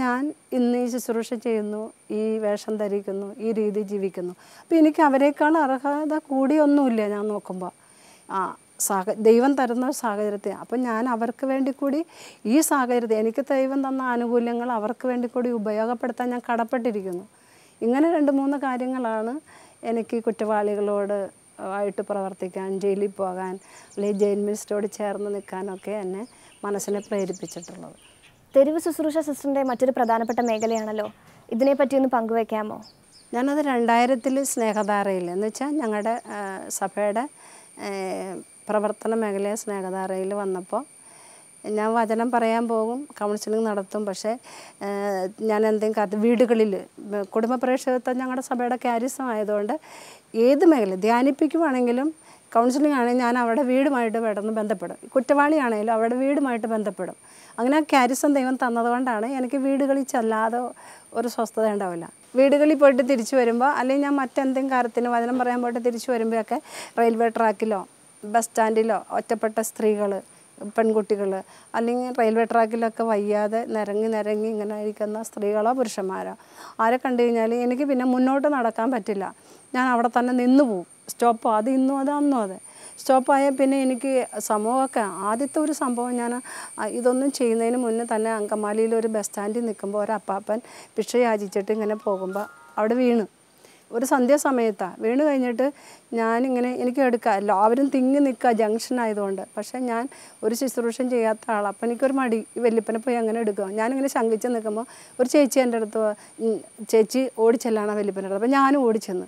ഞാൻ ഇന്ന് ഈ ശുശ്രൂഷ ചെയ്യുന്നു ഈ വേഷം ധരിക്കുന്നു ഈ രീതി ജീവിക്കുന്നു അപ്പോൾ എനിക്ക് അവരെക്കാൾ അർഹത കൂടിയൊന്നുമില്ല ഞാൻ നോക്കുമ്പോൾ ആ സാഹ ദൈവം തരുന്ന സാഹചര്യത്തെ അപ്പം ഞാൻ അവർക്ക് വേണ്ടി കൂടി ഈ സാഹചര്യത്തെ എനിക്ക് ദൈവം തന്ന ആനുകൂല്യങ്ങൾ അവർക്ക് വേണ്ടി കൂടി ഉപയോഗപ്പെടുത്താൻ ഞാൻ കടപ്പെട്ടിരിക്കുന്നു ഇങ്ങനെ രണ്ട് മൂന്ന് കാര്യങ്ങളാണ് എനിക്ക് കുറ്റവാളികളോട് ആയിട്ട് പ്രവർത്തിക്കാൻ ജയിലിൽ പോകാൻ അല്ലെങ്കിൽ ജയിൽ മിനിസ്റ്ററോട് ചേർന്ന് നിൽക്കാനൊക്കെ എന്നെ മനസ്സിനെ പ്രേരിപ്പിച്ചിട്ടുള്ളത് തെരുവ് ശുശ്രൂഷ സിസ്റ്ററിൻ്റെ മറ്റൊരു പ്രധാനപ്പെട്ട മേഖലയാണല്ലോ ഇതിനെപ്പറ്റി ഒന്ന് പങ്കുവെക്കാമോ ഞാനത് രണ്ടായിരത്തിൽ സ്നേഹധാരയിൽ എന്ന് വെച്ചാൽ ഞങ്ങളുടെ സഭയുടെ പ്രവർത്തന മേഖലയെ സ്നേഹധാരയിൽ വന്നപ്പോൾ ഞാൻ വചനം പറയാൻ പോകും കൗൺസിലിംഗ് നടത്തും പക്ഷേ ഞാൻ എന്തെങ്കിലും കാര്യം വീടുകളിൽ കുടുംബ പ്രേക്ഷകത്വം ഞങ്ങളുടെ സഭയുടെ കാര്യസമായതുകൊണ്ട് ഏത് മേഖല ധ്യാനിപ്പിക്കുവാണെങ്കിലും കൗൺസിലിംഗ് ആണെങ്കിൽ ഞാൻ അവരുടെ വീടുമായിട്ട് പെട്ടെന്ന് ബന്ധപ്പെടും കുറ്റവാളിയാണെങ്കിലും അവരുടെ വീടുമായിട്ട് ബന്ധപ്പെടും അങ്ങനെ കാരിസം ദൈവം തന്നതുകൊണ്ടാണ് എനിക്ക് വീടുകളിൽ ചെല്ലാതെ ഒരു സ്വസ്ഥത ഉണ്ടാവില്ല വീടുകളിൽ പോയിട്ട് തിരിച്ചു വരുമ്പോൾ അല്ലെങ്കിൽ ഞാൻ മറ്റെന്തെങ്കിലും കാര്യത്തിന് വചനം പറയാൻ പോയിട്ട് തിരിച്ചു വരുമ്പോഴൊക്കെ റെയിൽവേ ട്രാക്കിലോ ബസ് സ്റ്റാൻഡിലോ ഒറ്റപ്പെട്ട സ്ത്രീകൾ പെൺകുട്ടികൾ അല്ലെങ്കിൽ റെയിൽവേ ട്രാക്കിലൊക്കെ വയ്യാതെ നിരങ്ങി നിരങ്ങി ഇങ്ങനെ ഇരിക്കുന്ന സ്ത്രീകളോ പുരുഷന്മാരോ ആരെ കണ്ടു കഴിഞ്ഞാൽ എനിക്ക് പിന്നെ മുന്നോട്ട് നടക്കാൻ പറ്റില്ല ഞാൻ അവിടെ തന്നെ നിന്നു പോവും സ്റ്റോപ്പ് അത് ഇന്നും അത് അന്നും അത് സ്റ്റോപ്പായ പിന്നെ എനിക്ക് സംഭവമൊക്കെ ആദ്യത്തെ ഒരു സംഭവം ഞാൻ ഇതൊന്നും ചെയ്യുന്നതിന് മുന്നേ തന്നെ അങ്കമാലിയിൽ ഒരു ബസ് സ്റ്റാൻഡിൽ നിൽക്കുമ്പോൾ ഒരു അപ്പാപ്പൻ ഭിക്ഷ യാചിച്ചിട്ട് ഇങ്ങനെ പോകുമ്പോൾ അവിടെ വീണ് ഒരു സന്ധ്യാസമയത്താണ് വീണ് കഴിഞ്ഞിട്ട് ഞാനിങ്ങനെ എനിക്ക് എടുക്കാം എല്ലാവരും തിങ്ങി നിൽക്കുക ജംഗ്ഷൻ ആയതുകൊണ്ട് പക്ഷേ ഞാൻ ഒരു ശുശ്രൂഷം ചെയ്യാത്ത ആളാണ് അപ്പം എനിക്കൊരു മടി വെല്ലുപ്പനെ പോയി അങ്ങനെ എടുക്കുക ഞാനിങ്ങനെ ശങ്കിച്ച് നിൽക്കുമ്പോൾ ഒരു ചേച്ചി എൻ്റെ അടുത്ത് ചേച്ചി ഓടിച്ചെല്ലാണ് വെല്ലുപ്പൻ്റെ അടുത്ത് അപ്പം ഞാനും ഓടിച്ചെന്ന്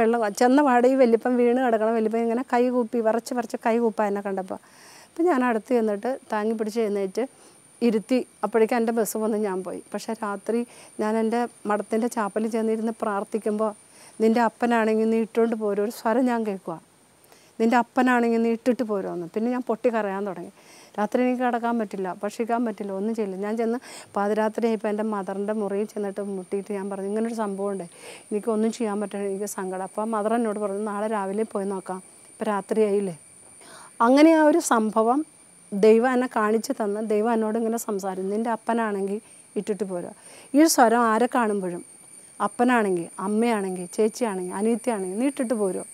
വെള്ളം ചെന്ന പാടെ ഈ വെല്ലുപ്പം വീണ് കിടക്കണം വെല്ലുപ്പം ഇങ്ങനെ കൈ കൂപ്പി വറച്ച് വറച്ച് കൈ കൂപ്പാ എന്നെ കണ്ടപ്പോൾ അപ്പം ഞാൻ അടുത്ത് ചെന്നിട്ട് താങ്ങി പിടിച്ച് എഴുന്നേറ്റ് ഇരുത്തി അപ്പോഴേക്കും എൻ്റെ ബസ് വന്ന് ഞാൻ പോയി പക്ഷേ രാത്രി ഞാൻ എൻ്റെ മഠത്തിൻ്റെ ചാപ്പലിൽ ചെന്നിരുന്ന് പ്രാർത്ഥിക്കുമ്പോൾ നിൻ്റെ അപ്പനാണെങ്കിൽ നീ ഇട്ടുകൊണ്ട് പോരോ ഒരു സ്വരം ഞാൻ കേൾക്കുക നിൻ്റെ അപ്പനാണെങ്കിൽ നീ ഇട്ടിട്ട് പോരുമെന്ന് പിന്നെ ഞാൻ പൊട്ടി കരയാൻ തുടങ്ങി രാത്രി എനിക്ക് കിടക്കാൻ പറ്റില്ല ഭക്ഷിക്കാൻ പറ്റില്ല ഒന്നും ചെയ്യില്ല ഞാൻ ചെന്ന് പാതിരാത്രി ഇപ്പോൾ എൻ്റെ മദറിൻ്റെ മുറിയിൽ ചെന്നിട്ട് മുട്ടിയിട്ട് ഞാൻ പറഞ്ഞു ഇങ്ങനൊരു സംഭവം ഉണ്ടേ എനിക്കൊന്നും ചെയ്യാൻ പറ്റണം എനിക്ക് സങ്കടം അപ്പോൾ മദർ എന്നോട് പറഞ്ഞു നാളെ രാവിലെ പോയി നോക്കാം ഇപ്പോൾ രാത്രിയായില്ലേ അങ്ങനെ ആ ഒരു സംഭവം ദൈവം എന്നെ കാണിച്ചു തന്ന് ദൈവം എന്നോട് ഇങ്ങനെ സംസാരിക്കും നിൻ്റെ അപ്പനാണെങ്കിൽ ഇട്ടിട്ട് പോരാ ഈ സ്വരം ആരെ കാണുമ്പോഴും അപ്പനാണെങ്കിൽ അമ്മയാണെങ്കിൽ ചേച്ചിയാണെങ്കിൽ അനിയത്തിയാണെങ്കിൽ നീട്ടിട്ട് പോരുമോ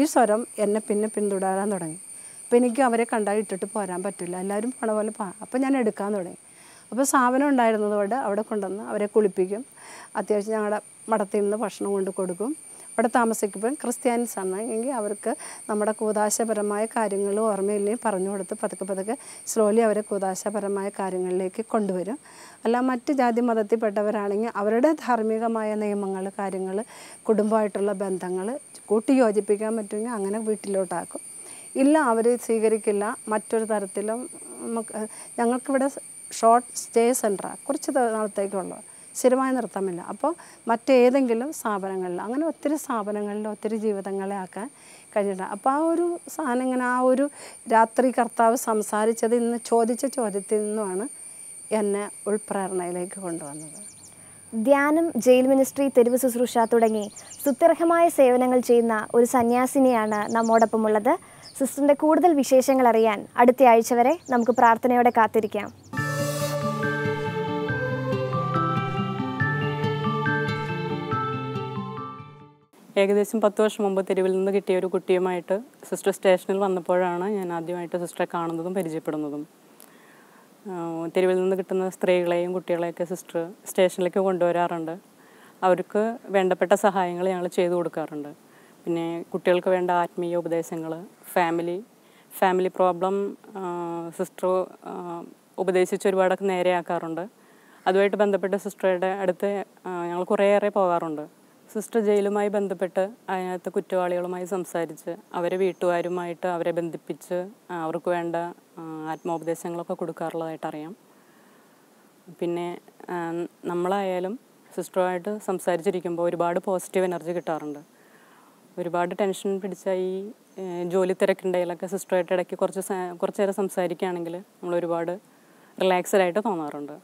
ഈ സ്വരം എന്നെ പിന്നെ പിന്തുടരാൻ തുടങ്ങി അപ്പോൾ എനിക്ക് അവരെ കണ്ടാൽ ഇട്ടിട്ട് പോരാൻ പറ്റില്ല എല്ലാവരും പണ പോലെ പോ അപ്പോൾ ഞാൻ എടുക്കാൻ തുടങ്ങി അപ്പോൾ സാധനം ഉണ്ടായിരുന്നതുകൊണ്ട് അവിടെ കൊണ്ടുവന്ന് അവരെ കുളിപ്പിക്കും അത്യാവശ്യം ഞങ്ങളുടെ മഠത്തിൽ നിന്ന് ഭക്ഷണം കൊണ്ട് കൊടുക്കും അവിടെ താമസിക്കുമ്പോൾ ക്രിസ്ത്യാനിസ് ആണെങ്കിൽ അവർക്ക് നമ്മുടെ കൂതാശപരമായ കാര്യങ്ങൾ ഓർമ്മയില്ലേ പറഞ്ഞു കൊടുത്ത് പതുക്കെ പതുക്കെ സ്ലോലി അവരെ കൂതാശപരമായ കാര്യങ്ങളിലേക്ക് കൊണ്ടുവരും അല്ല മറ്റ് ജാതി മതത്തിൽപ്പെട്ടവരാണെങ്കിൽ അവരുടെ ധാർമ്മികമായ നിയമങ്ങൾ കാര്യങ്ങൾ കുടുംബമായിട്ടുള്ള ബന്ധങ്ങൾ കൂട്ടി യോജിപ്പിക്കാൻ പറ്റുമെങ്കിൽ അങ്ങനെ വീട്ടിലോട്ടാക്കും ഇല്ല അവർ സ്വീകരിക്കില്ല മറ്റൊരു തരത്തിലും നമുക്ക് ഞങ്ങൾക്കിവിടെ ഷോർട്ട് സ്റ്റേ സെൻറ്ററാണ് കുറച്ച് നാളത്തേക്കുള്ളത് സ്ഥിരമായ നൃത്തമില്ല അപ്പോൾ മറ്റേതെങ്കിലും സ്ഥാപനങ്ങളിൽ അങ്ങനെ ഒത്തിരി സ്ഥാപനങ്ങളിൽ ഒത്തിരി ജീവിതങ്ങളെ ആക്കാൻ കഴിഞ്ഞിട്ടുണ്ട് അപ്പോൾ ആ ഒരു സാധനം ഇങ്ങനെ ആ ഒരു രാത്രി കർത്താവ് സംസാരിച്ചത് ഇന്ന് ചോദിച്ച ചോദ്യത്തിൽ നിന്നുമാണ് എന്നെ ഉൾപ്രേരണയിലേക്ക് കൊണ്ടുവന്നത് ധ്യാനം ജയിൽ മിനിസ്ട്രി തെരുവ് ശുശ്രൂഷ തുടങ്ങി സുത്യർഹമായ സേവനങ്ങൾ ചെയ്യുന്ന ഒരു സന്യാസിനിയാണ് നമ്മോടൊപ്പമുള്ളത് സിസ്റ്ററിൻ്റെ കൂടുതൽ വിശേഷങ്ങൾ അറിയാൻ അടുത്ത ആഴ്ച വരെ നമുക്ക് പ്രാർത്ഥനയോടെ കാത്തിരിക്കാം ഏകദേശം പത്ത് വർഷം മുമ്പ് തെരുവിൽ നിന്ന് കിട്ടിയ ഒരു കുട്ടിയുമായിട്ട് സിസ്റ്റർ സ്റ്റേഷനിൽ വന്നപ്പോഴാണ് ഞാൻ ആദ്യമായിട്ട് സിസ്റ്ററെ കാണുന്നതും പരിചയപ്പെടുന്നതും തെരുവിൽ നിന്ന് കിട്ടുന്ന സ്ത്രീകളെയും കുട്ടികളെയൊക്കെ സിസ്റ്റർ സ്റ്റേഷനിലേക്ക് കൊണ്ടുവരാറുണ്ട് അവർക്ക് വേണ്ടപ്പെട്ട സഹായങ്ങൾ ഞങ്ങൾ ചെയ്തു കൊടുക്കാറുണ്ട് പിന്നെ കുട്ടികൾക്ക് വേണ്ട ആത്മീയ ഉപദേശങ്ങൾ ഫാമിലി ഫാമിലി പ്രോബ്ലം സിസ്റ്റർ ഉപദേശിച്ച് ഒരുപാടൊക്കെ നേരെയാക്കാറുണ്ട് അതുമായിട്ട് ബന്ധപ്പെട്ട് സിസ്റ്ററുടെ അടുത്ത് ഞങ്ങൾ കുറേയേറെ പോകാറുണ്ട് സിസ്റ്റർ ജയിലുമായി ബന്ധപ്പെട്ട് അതിനകത്ത് കുറ്റവാളികളുമായി സംസാരിച്ച് അവരെ വീട്ടുകാരുമായിട്ട് അവരെ ബന്ധിപ്പിച്ച് അവർക്ക് വേണ്ട ആത്മോപദേശങ്ങളൊക്കെ കൊടുക്കാറുള്ളതായിട്ട് അറിയാം പിന്നെ നമ്മളായാലും സിസ്റ്ററുമായിട്ട് സംസാരിച്ചിരിക്കുമ്പോൾ ഒരുപാട് പോസിറ്റീവ് എനർജി കിട്ടാറുണ്ട് ഒരുപാട് ടെൻഷൻ പിടിച്ച ഈ ജോലി തിരക്കുണ്ടെങ്കിലൊക്കെ സിസ്റ്ററുമായിട്ട് ഇടയ്ക്ക് കുറച്ച് കുറച്ച് നേരം സംസാരിക്കുകയാണെങ്കിൽ നമ്മൾ ഒരുപാട് റിലാക്സ്ഡ് ആയിട്ട് തോന്നാറുണ്ട്